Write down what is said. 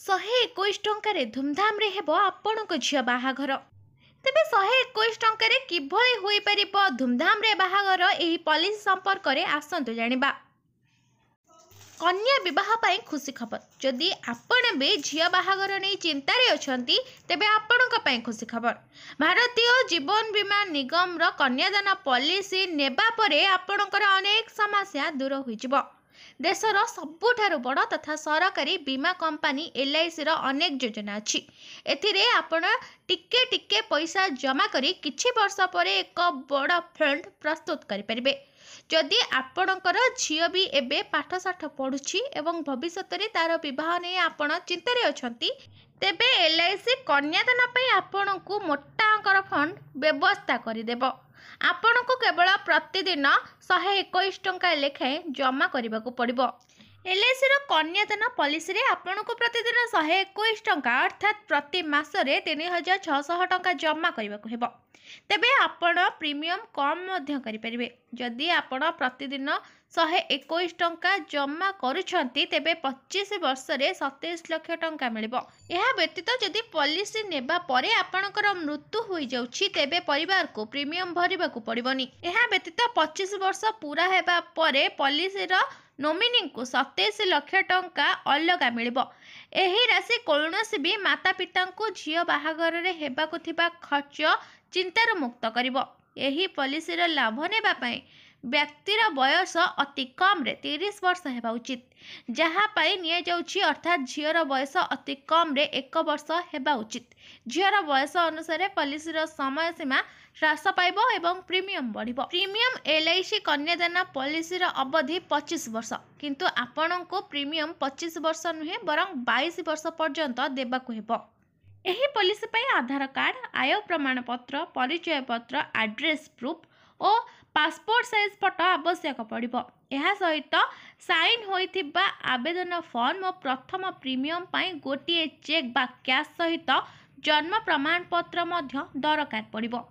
ଶହେ ଏକୋଇଶ ଟଙ୍କାରେ ଧୁମଧାମରେ ହେବ ଆପଣଙ୍କ ଝିଅ ବାହାଘର ତେବେ ଶହେ ଏକୋଇଶ ଟଙ୍କାରେ କିଭଳି ହୋଇପାରିବ ଧୁମଧାମରେ ବାହାଘର ଏହି ପଲିସି ସମ୍ପର୍କରେ ଆସନ୍ତୁ ଜାଣିବା କନ୍ୟା ବିବାହ ପାଇଁ ଖୁସି ଖବର ଯଦି ଆପଣ ବି ଝିଅ ବାହାଘର ନେଇ ଚିନ୍ତାରେ ଅଛନ୍ତି ତେବେ ଆପଣଙ୍କ ପାଇଁ ଖୁସି ଖବର ଭାରତୀୟ ଜୀବନ ବୀମା ନିଗମର କନ୍ୟାଦାନ ପଲିସି ନେବା ପରେ ଆପଣଙ୍କର ଅନେକ ସମସ୍ୟା ଦୂର ହୋଇଯିବ ଦେଶର ସବୁଠାରୁ ବଡ଼ ତଥା ସରକାରୀ ବୀମା କମ୍ପାନୀ ଏଲ୍ଆଇସିର ଅନେକ ଯୋଜନା ଅଛି ଏଥିରେ ଆପଣ ଟିକେ ଟିକେ ପଇସା ଜମା କରି କିଛି ବର୍ଷ ପରେ ଏକ ବଡ଼ ଫଣ୍ଡ ପ୍ରସ୍ତୁତ କରିପାରିବେ ଯଦି ଆପଣଙ୍କର ଝିଅ ବି ଏବେ ପାଠଶାଠ ପଢ଼ୁଛି ଏବଂ ଭବିଷ୍ୟତରେ ତାର ବିବାହ ନେଇ ଆପଣ ଚିନ୍ତାରେ ଅଛନ୍ତି ତେବେ ଏଲ୍ ଆଇ ସି କନ୍ୟାଦାନ ପାଇଁ ଆପଣଙ୍କୁ ମୋଟାଙ୍କର ଫଣ୍ଡ ବ୍ୟବସ୍ଥା କରିଦେବ ଆପଣଙ୍କୁ କେବଳ ପ୍ରତିଦିନ ଶହେ ଏକୋଇଶ ଟଙ୍କା ଲେଖାଏଁ ଜମା କରିବାକୁ ପଡ଼ିବ ଏଲ୍ଆଇସିର କନ୍ୟାଦାନ ପଲିସିରେ ଆପଣଙ୍କୁ ପ୍ରତିଦିନ ଶହେ ଏକୋଇଶ ଟଙ୍କା ଅର୍ଥାତ୍ ପ୍ରତି ମାସରେ ତିନି ହଜାର ଛଅଶହ ଟଙ୍କା ଜମା କରିବାକୁ ହେବ ତେବେ ଆପଣ ପ୍ରିମିୟମ୍ କମ୍ ମଧ୍ୟ କରିପାରିବେ ଯଦି ଆପଣ ପ୍ରତିଦିନ ଶହେ ଏକୋଇଶ ଟଙ୍କା ଜମା କରୁଛନ୍ତି ତେବେ ପଚିଶ ବର୍ଷରେ ସତେଇଶ ଲକ୍ଷ ଟଙ୍କା ମିଳିବ ଏହା ବ୍ୟତୀତ ଯଦି ପଲିସି ନେବା ପରେ ଆପଣଙ୍କର ମୃତ୍ୟୁ ହୋଇଯାଉଛି ତେବେ ପରିବାରକୁ ପ୍ରିମିୟମ୍ ଭରିବାକୁ ପଡ଼ିବନି ଏହା ବ୍ୟତୀତ ପଚିଶ ବର୍ଷ ପୁରା ହେବା ପରେ ପଲିସିର ନୋମିନିଙ୍କୁ ସତେଇଶ ଲକ୍ଷ ଟଙ୍କା ଅଲଗା ମିଳିବ ଏହି ରାଶି କୌଣସି ବି ମାତା ପିତାଙ୍କୁ ଝିଅ ବାହାଘରରେ ହେବାକୁ ଥିବା ଖର୍ଚ୍ଚ ଚିନ୍ତାରୁ ମୁକ୍ତ କରିବ ଏହି ପଲିସିର ଲାଭ ନେବା ପାଇଁ व्यक्तिर बयस अति कम रे कम्रेतिस वर्ष हेित जहाँपाउँ अर्थात झिरो बयस अति कम रे एक वर्ष हेर्चित झियो बयस अनुसार पलिसी र समयसीमा हास पाउमियम बढ्छ प्रिमियम एलआइसि कन्यादान पलिसी अवधि पचिस वर्ष किंतु कि आपमियम पचिस वर्ष नुहेँ बरङ बइस वर्ष पर्यन्त दबाकुब पलिसी आधार कार्ड आय प्रमाणपत्र परिचय पत्र आड्रेस प्रूफ ଓ ପାସପୋର୍ଟ ସାଇଜ୍ ଫଟୋ ଆବଶ୍ୟକ ପଡ଼ିବ ଏହା ସହିତ ସାଇନ୍ ହୋଇଥିବା ଆବେଦନ ଫର୍ମ ଓ ପ୍ରଥମ ପ୍ରିମିୟମ୍ ପାଇଁ ଗୋଟିଏ ଚେକ୍ ବା କ୍ୟାସ୍ ସହିତ ଜନ୍ମ ପ୍ରମାଣପତ୍ର ମଧ୍ୟ ଦରକାର ପଡ଼ିବ